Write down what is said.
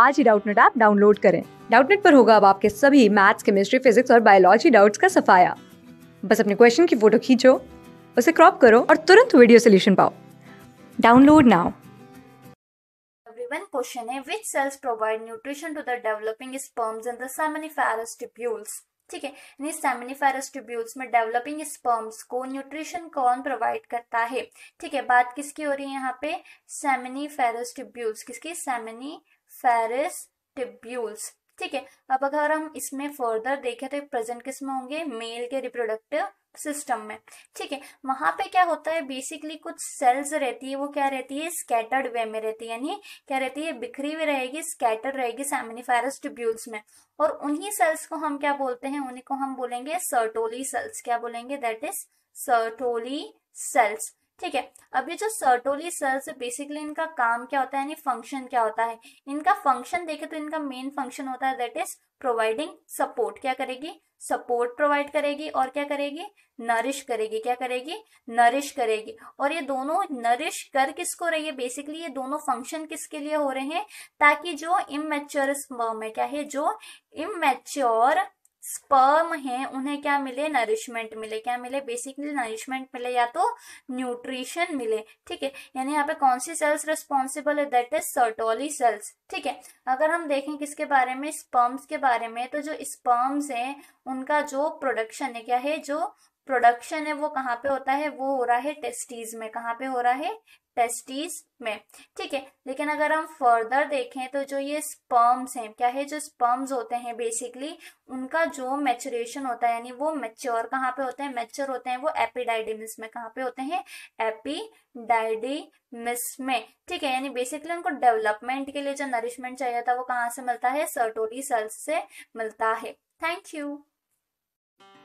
आज ही Doubtnet app download करें डाउटनेट पर होगा अब आपके सभी मैथ्स केमिस्ट्री फिजिक्स और बायोलॉजी डाउट्स का सफाया बस अपने क्वेश्चन की फोटो खींचो उसे क्रॉप करो और तुरंत वीडियो सोल्यूशन पाओ डाउनलोड नाउ वन क्वेश्चन है which cells provide nutrition to the developing sperms in the seminiferous tubules ठीक है यानी सेमिनिफेरस ट्यूब्यूल्स में डेवलपिंग स्पर्म्स को न्यूट्रिशन कौन प्रोवाइड करता है ठीक है बात किसकी हो रही है यहाँ पे सेमिनिफेरस ट्यूब्यूल्स किसकी सेमिनी फेरिस टिब्यूल्स ठीक है अब अगर हम इसमें फर्दर देखें तो प्रेजेंट किस में होंगे मेल के रिप्रोडक्टिव सिस्टम में ठीक है वहां पे क्या होता है बेसिकली कुछ सेल्स रहती है वो क्या रहती है स्कैटर्ड वे में रहती है यानी क्या रहती है बिखरी हुई रहेगी स्कैटर्ड रहेगी सेमिनिफेरस ट्यूब्यूल्स में और उन्हीं सेल्स को हम क्या बोलते हैं उन्हीं को हम बोलेंगे सर्टोली सेल्स क्या बोलेंगे दैट इज सर्टोली सेल्स ठीक है अब ये जो सर्टोली सेल्स है बेसिकली इनका काम क्या होता है यानी फंक्शन क्या होता है इनका फंक्शन देखे तो इनका मेन फंक्शन होता है दैट इज प्रोवाइडिंग सपोर्ट क्या करेगी सपोर्ट प्रोवाइड करेगी और क्या करेगी नरिश करेगी क्या करेगी नरिश करेगी और ये दोनों नरिश कर किसको रही है बेसिकली ये दोनों फंक्शन किसके लिए हो रहे हैं ताकि जो इमेच्योर स्पर्म है क्या है जो इमेच्योर स्पर्म है उन्हें क्या मिले नरिशमेंट मिले क्या मिले बेसिकली नरिशमेंट मिले या तो न्यूट्रिशन मिले ठीक है यानी यहाँ पे कौन सी सेल्स रिस्पॉन्सिबल है दैट इज सर्टोली सेल्स ठीक है अगर हम देखें किसके बारे में स्पर्म्स के बारे में तो जो स्पर्म्स हैं उनका जो प्रोडक्शन है क्या है जो प्रोडक्शन है वो कहाँ पे होता है वो हो रहा है टेस्टीज में कहाँ पे हो रहा है टेस्टीज में ठीक है लेकिन अगर हम फर्दर देखें तो जो ये स्पर्म्स हैं क्या है जो स्पर्म्स होते हैं बेसिकली उनका जो मैचुरेशन होता है यानी वो मैच्योर कहाँ पे होते हैं मैच्योर होते हैं वो एपिडाइडिमिस में कहाँ पे होते हैं एपिडाइडिमिस में ठीक है यानी बेसिकली उनको डेवलपमेंट के लिए जो नरिशमेंट चाहिए था वो कहाँ से मिलता है सर्टोरी सेल्स से मिलता है थैंक यू